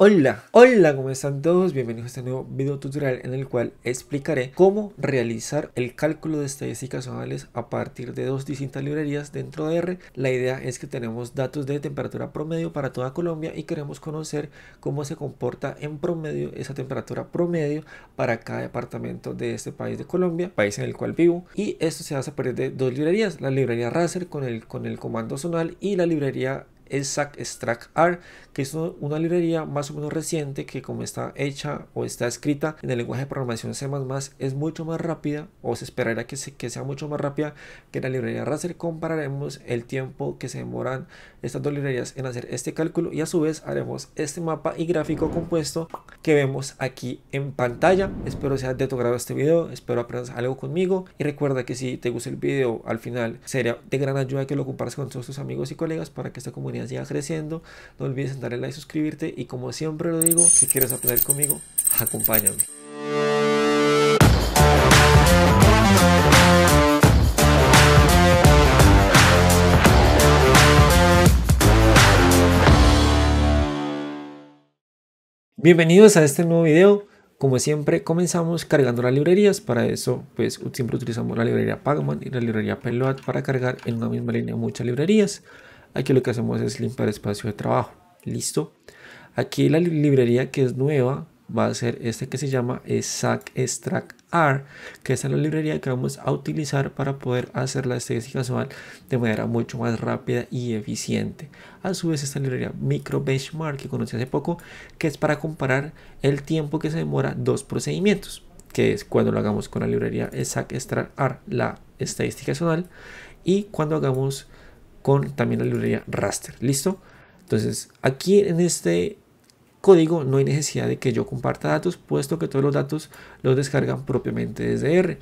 Hola, hola, ¿cómo están todos? Bienvenidos a este nuevo video tutorial en el cual explicaré cómo realizar el cálculo de estadísticas zonales a partir de dos distintas librerías dentro de R. La idea es que tenemos datos de temperatura promedio para toda Colombia y queremos conocer cómo se comporta en promedio esa temperatura promedio para cada departamento de este país de Colombia, país en el cual vivo. Y esto se hace a partir de dos librerías, la librería Razer con el, con el comando zonal y la librería Exact Extract R, que es una librería más o menos reciente que como está hecha o está escrita en el lenguaje de programación C++ es mucho más rápida o se esperará que, sea mucho más rápida que la librería Raster. Compararemos el tiempo que se demoran estas dos librerías en hacer este cálculo y a su vez haremos este mapa y gráfico compuesto que vemos aquí en pantalla. Espero sea de tu grado este video, espero aprendas algo conmigo y recuerda que si te gusta el video al final sería de gran ayuda que lo compartas con todos tus amigos y colegas para que esta comunidad comunidad siga creciendo. No olvides darle like, suscribirte y como siempre lo digo, si quieres aprender conmigo, acompáñame. Bienvenidos a este nuevo video. Como siempre, comenzamos cargando las librerías. Para eso, pues siempre utilizamos la librería pagman y la librería Peload para cargar en una misma línea muchas librerías. Aquí lo que hacemos es limpiar espacio de trabajo. ¿Listo? Aquí la librería que es nueva va a ser este que se llama Exact Extract R, que es la librería que vamos a utilizar para poder hacer la estadística zonal de manera mucho más rápida y eficiente. A su vez esta librería microbenchmark Benchmark que conocí hace poco, que es para comparar el tiempo que se demora dos procedimientos, que es cuando lo hagamos con la librería Exact Extract R, la estadística zonal y cuando hagamos también la librería raster. ¿Listo? Entonces, aquí en este código no hay necesidad de que yo comparta datos, puesto que todos los datos los descargan propiamente desde R.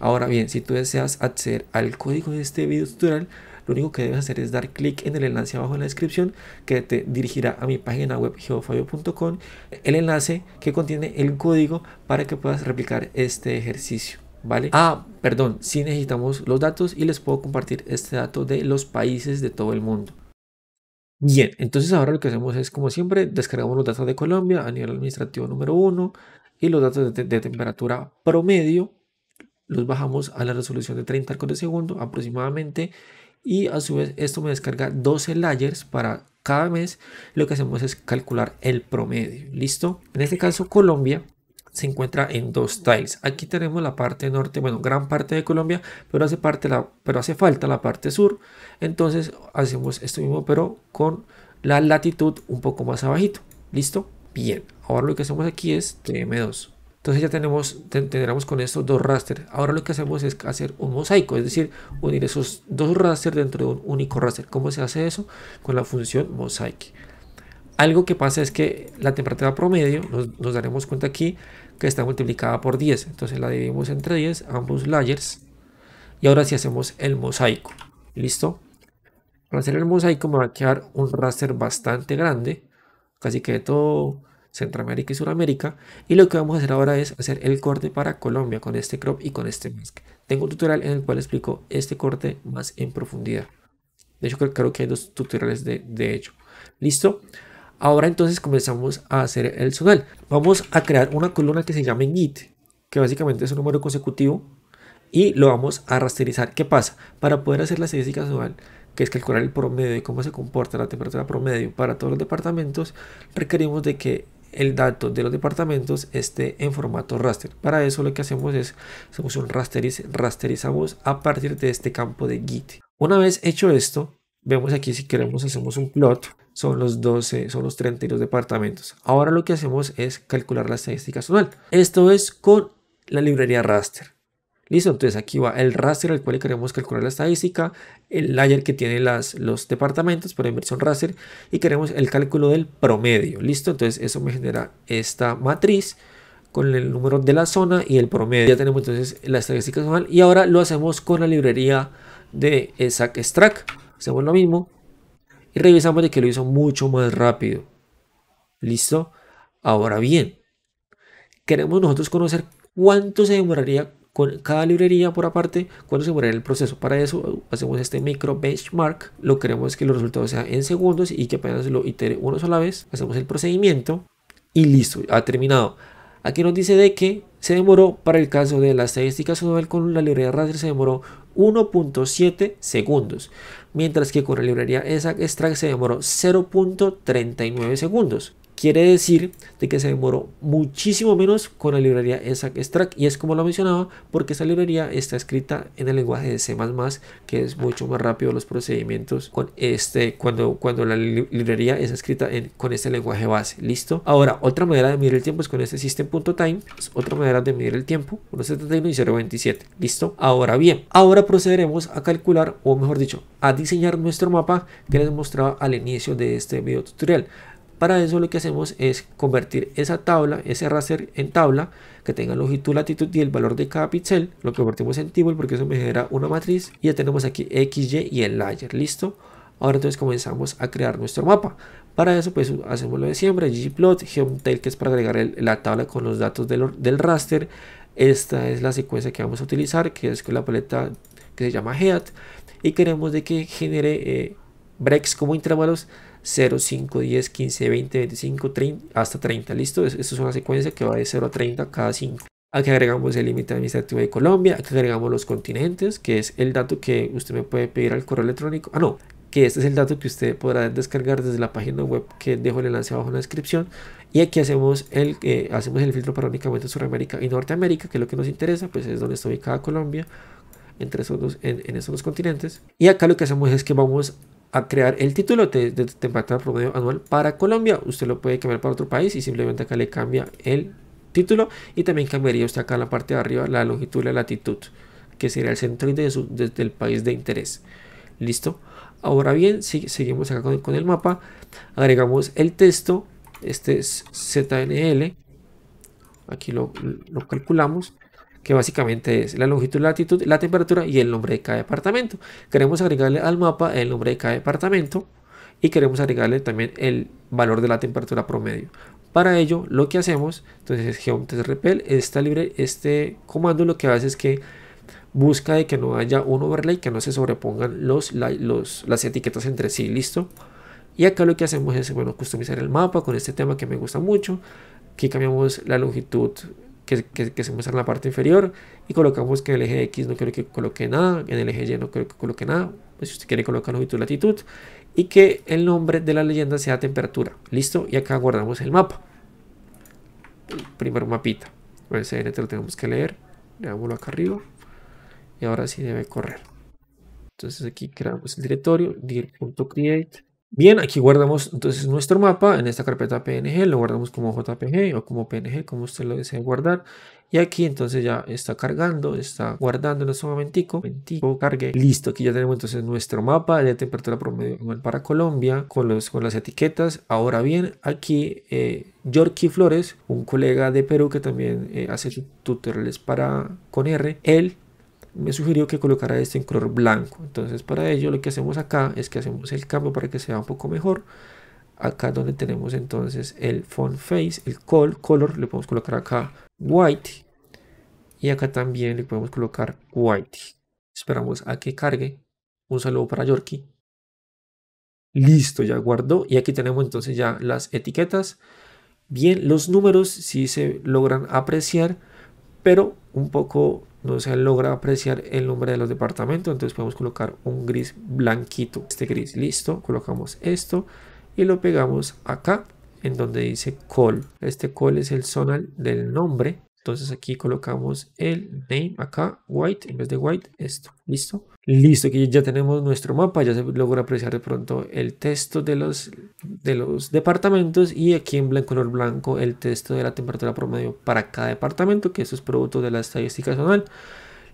Ahora bien, si tú deseas acceder al código de este video tutorial, lo único que debes hacer es dar clic en el enlace abajo en la descripción que te dirigirá a mi página web geofabio.com, el enlace que contiene el código para que puedas replicar este ejercicio. ¿Vale? Ah, perdón, si sí necesitamos los datos y les puedo compartir este dato de los países de todo el mundo. Bien, entonces ahora lo que hacemos es, como siempre, descargamos los datos de Colombia a nivel administrativo número 1 y los datos de, temperatura promedio los bajamos a la resolución de 30 arcos de segundo aproximadamente y a su vez esto me descarga 12 layers para cada mes. Lo que hacemos es calcular el promedio, ¿listo? En este caso Colombia se encuentra en dos tiles. Aquí tenemos la parte norte, bueno, gran parte de Colombia, pero hace, parte pero hace falta la parte sur. Entonces hacemos esto mismo, pero con la latitud un poco más abajito. ¿Listo? Bien. Ahora lo que hacemos aquí es TM2. Entonces ya tenemos, tendremos con estos dos raster Ahora lo que hacemos es hacer un mosaico, es decir, unir esos dos raster dentro de un único raster. ¿Cómo se hace eso? Con la función mosaic. Algo que pasa es que la temperatura promedio, nos, daremos cuenta aquí, que está multiplicada por 10. Entonces la dividimos entre 10, ambos layers. Y ahora sí hacemos el mosaico. ¿Listo? Para hacer el mosaico me va a quedar un raster bastante grande. Casi que de todo Centroamérica y Sudamérica. Y lo que vamos a hacer ahora es hacer el corte para Colombia con este crop y con este mask. Tengo un tutorial en el cual explico este corte más en profundidad. De hecho creo, creo que hay dos tutoriales de, de hecho. ¿Listo? Ahora entonces comenzamos a hacer el zonal. Vamos a crear una columna que se llame git que básicamente es un número consecutivo y lo vamos a rasterizar. ¿Qué pasa? Para poder hacer la estadística zonal, que es calcular el promedio y cómo se comporta la temperatura promedio para todos los departamentos, requerimos de que el dato de los departamentos esté en formato raster. Para eso lo que hacemos es hacemos un rasteriz, rasterizamos a partir de este campo de git. Una vez hecho esto, vemos aquí si queremos hacemos un plot son los 12, son los 32 departamentos. Ahora lo que hacemos es calcular la estadística zonal. Esto es con la librería raster. Listo, entonces aquí va el raster al cual queremos calcular la estadística, el layer que tiene las, los departamentos por inversión raster y queremos el cálculo del promedio. Listo, entonces eso me genera esta matriz con el número de la zona y el promedio. Ya tenemos entonces la estadística zonal y ahora lo hacemos con la librería de SAC Extract. Hacemos lo mismo, y revisamos de que lo hizo mucho más rápido. ¿Listo? Ahora bien, queremos nosotros conocer cuánto se demoraría con cada librería por aparte, cuánto se demoraría el proceso. Para eso hacemos este micro benchmark. Lo queremos que los resultados sean en segundos y que apenas lo itere una sola vez. Hacemos el procedimiento y listo, ha terminado. Aquí nos dice de que se demoró para el caso de la estadística zonal con la librería raster se demoró 1.7 segundos, mientras que con la librería esa Extract se demoró 0.39 segundos. Quiere decir de que se demoró muchísimo menos con la librería ESAC Extract y es como lo mencionaba porque esa librería está escrita en el lenguaje de C++ que es mucho más rápido los procedimientos con este cuando, cuando la librería es escrita en, con este lenguaje base. ¿Listo? Ahora, otra manera de medir el tiempo es con este system.time. Otra manera de medir el tiempo, 1.71 y 0.27. ¿Listo? Ahora bien, ahora procederemos a calcular o mejor dicho, a diseñar nuestro mapa que les mostraba al inicio de este video tutorial. Para eso lo que hacemos es convertir esa tabla, ese raster en tabla que tenga longitud, latitud y el valor de cada píxel. Lo convertimos en table porque eso me genera una matriz. Y ya tenemos aquí X, Y y el layer. ¿Listo? Ahora entonces comenzamos a crear nuestro mapa. Para eso pues hacemos lo de siempre, ggplot, geomtail que es para agregar la tabla con los datos del, raster. Esta es la secuencia que vamos a utilizar, que es con la paleta que se llama head. Y queremos de que genere eh, breaks como intervalos 0, 5, 10, 15, 20, 25, 30, hasta 30. ¿Listo? Esto es una secuencia que va de 0 a 30 cada 5. Aquí agregamos el límite administrativo de Colombia, aquí agregamos los continentes, que es el dato que usted me puede pedir al correo electrónico. Ah, no, que este es el dato que usted podrá descargar desde la página web que dejo el enlace abajo en la descripción. Y aquí hacemos el, eh, hacemos el filtro para únicamente Sudamérica y Norteamérica, que es lo que nos interesa, pues es donde está ubicada Colombia, entre esos en, en esos dos continentes. Y acá lo que hacemos es que vamos a crear el título de, temperatura promedio anual para Colombia. Usted lo puede cambiar para otro país y simplemente acá le cambia el título y también cambiaría usted acá en la parte de arriba la longitud y la latitud, que sería el centro de desde el país de interés. Listo. Ahora bien, si seguimos acá con, el mapa, agregamos el texto, este es ZNL, aquí lo, lo calculamos que básicamente es la longitud, la latitud, la temperatura y el nombre de cada departamento. Queremos agregarle al mapa el nombre de cada departamento y queremos agregarle también el valor de la temperatura promedio. Para ello, lo que hacemos, entonces es está libre, este comando lo que hace es que busca de que no haya un overlay, que no se sobrepongan los, los, las etiquetas entre sí, listo. Y acá lo que hacemos es, bueno, customizar el mapa con este tema que me gusta mucho. Aquí cambiamos la longitud que, se muestra en la parte inferior y colocamos que en el eje X no quiero que coloque nada, en el eje Y no quiero que coloque nada, pues, si usted quiere colocar longitud, latitud y que el nombre de la leyenda sea temperatura, listo, y acá guardamos el mapa, el primer mapita, el te lo tenemos que leer, le damos acá arriba y ahora sí debe correr, entonces aquí creamos el directorio, dir.create Bien, aquí guardamos entonces nuestro mapa en esta carpeta PNG, lo guardamos como JPG o como PNG, como usted lo desee guardar. Y aquí entonces ya está cargando, está guardando un este momentico, momentico, cargue, listo. Aquí ya tenemos entonces nuestro mapa de temperatura promedio para Colombia con, los, con las etiquetas. Ahora bien, aquí eh, Flores, un colega de Perú que también eh, hace tutoriales para con R, él me sugirió que colocara este en color blanco. Entonces para ello lo que hacemos acá es que hacemos el cambio para que sea un poco mejor. Acá donde tenemos entonces el font face, el color, le podemos colocar acá white. Y acá también le podemos colocar white. Esperamos a que cargue. Un saludo para Yorkie. Listo, ya guardó. Y aquí tenemos entonces ya las etiquetas. Bien, los números sí se logran apreciar, pero un poco no se logra apreciar el nombre de los departamentos, entonces podemos colocar un gris blanquito, este gris, listo, colocamos esto y lo pegamos acá en donde dice call, este call es el zonal del nombre, entonces aquí colocamos el name acá, white, en vez de white, esto, listo, Listo, aquí ya tenemos nuestro mapa, ya se logra apreciar de pronto el texto de los, de los departamentos y aquí en color blanco el texto de la temperatura promedio para cada departamento, que eso es producto de la estadística zonal.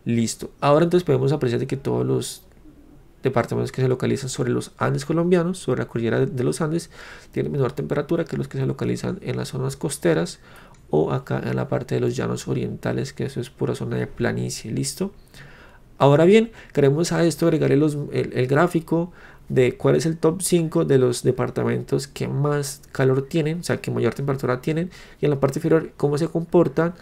Listo, ahora entonces podemos apreciar que todos los departamentos que se localizan sobre los Andes colombianos, sobre la cordillera de los Andes, tienen menor temperatura que los que se localizan en las zonas costeras o acá en la parte de los llanos orientales, que eso es pura zona de planicie, listo. Ahora bien, queremos a esto agregarle el, gráfico de cuál es el top 5 de los departamentos que más calor tienen, o sea, que mayor temperatura tienen, y en la parte inferior cómo se comportan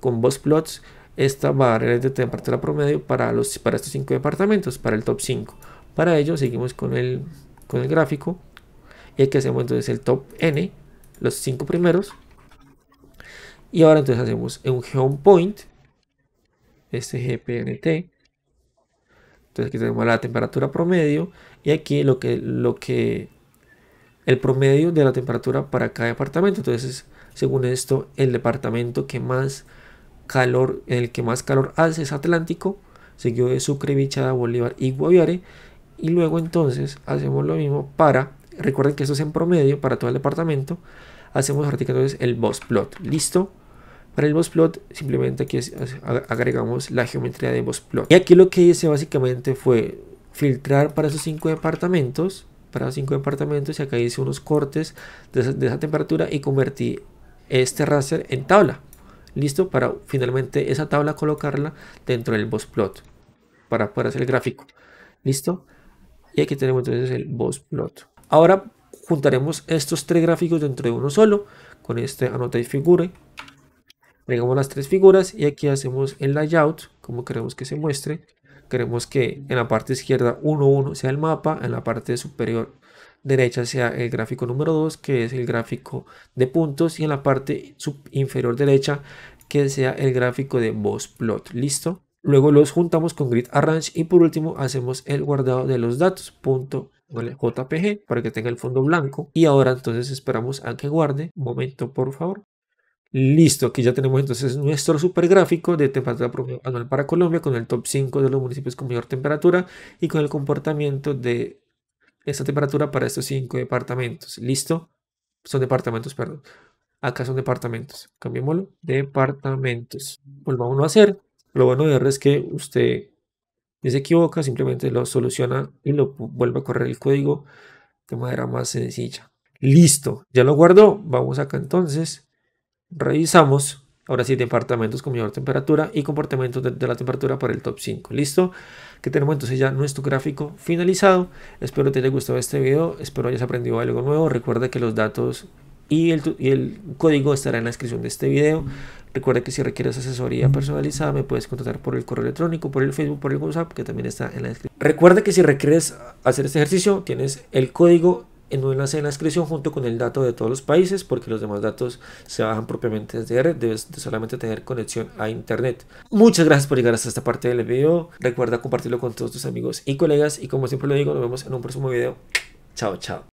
con boss plots esta barrera de temperatura promedio para, los, para estos 5 departamentos, para el top 5. Para ello seguimos con el, con el gráfico y aquí hacemos entonces el top n, los 5 primeros. Y ahora entonces hacemos un home point, este gpnt, entonces aquí tenemos la temperatura promedio y aquí lo que, lo que el promedio de la temperatura para cada departamento. Entonces, según esto, el departamento que más calor, el que más calor hace es Atlántico, seguido de Sucre, Bichada, Bolívar y Guaviare. Y luego entonces hacemos lo mismo para, recuerden que esto es en promedio para todo el departamento, hacemos ahorita el boss plot. ¿Listo? Para el boss plot simplemente aquí agregamos la geometría de boss plot. Y aquí lo que hice básicamente fue filtrar para esos cinco departamentos, para cinco departamentos y acá hice unos cortes de esa, temperatura y convertí este raster en tabla. Listo para finalmente esa tabla colocarla dentro del boss plot para poder hacer el gráfico. Listo. Y aquí tenemos entonces el boss plot. Ahora juntaremos estos tres gráficos dentro de uno solo con este annotate figure agregamos las tres figuras y aquí hacemos el layout, como queremos que se muestre. Queremos que en la parte izquierda 11 sea el mapa, en la parte superior derecha sea el gráfico número 2, que es el gráfico de puntos, y en la parte inferior derecha que sea el gráfico de boss plot. ¿Listo? Luego los juntamos con grid arrange y por último hacemos el guardado de los datos. Punto .jpg para que tenga el fondo blanco y ahora entonces esperamos a que guarde momento por favor Listo, aquí ya tenemos entonces nuestro super gráfico de temperatura anual para Colombia con el top 5 de los municipios con mayor temperatura y con el comportamiento de esta temperatura para estos 5 departamentos. ¿Listo? Son departamentos, perdón. Acá son departamentos. Cambiémoslo. Departamentos. Volvamos a hacer. Lo bueno de R es que usted se equivoca, simplemente lo soluciona y lo vuelve a correr el código de manera más sencilla. Listo, ya lo guardó, Vamos acá entonces. Revisamos ahora sí departamentos con mayor temperatura y comportamientos de, la temperatura para el top 5. ¿Listo? Que tenemos entonces ya nuestro gráfico finalizado. Espero te haya gustado este video, espero hayas aprendido algo nuevo. Recuerda que los datos y el, y el código estará en la descripción de este video. Recuerda que si requieres asesoría personalizada me puedes contactar por el correo electrónico, por el Facebook, por el WhatsApp, que también está en la descripción. Recuerda que si requieres hacer este ejercicio, tienes el código en un enlace en la descripción junto con el dato de todos los países porque los demás datos se bajan propiamente desde R, debes solamente tener conexión a internet. Muchas gracias por llegar hasta esta parte del video, recuerda compartirlo con todos tus amigos y colegas y como siempre lo digo nos vemos en un próximo video, chao chao.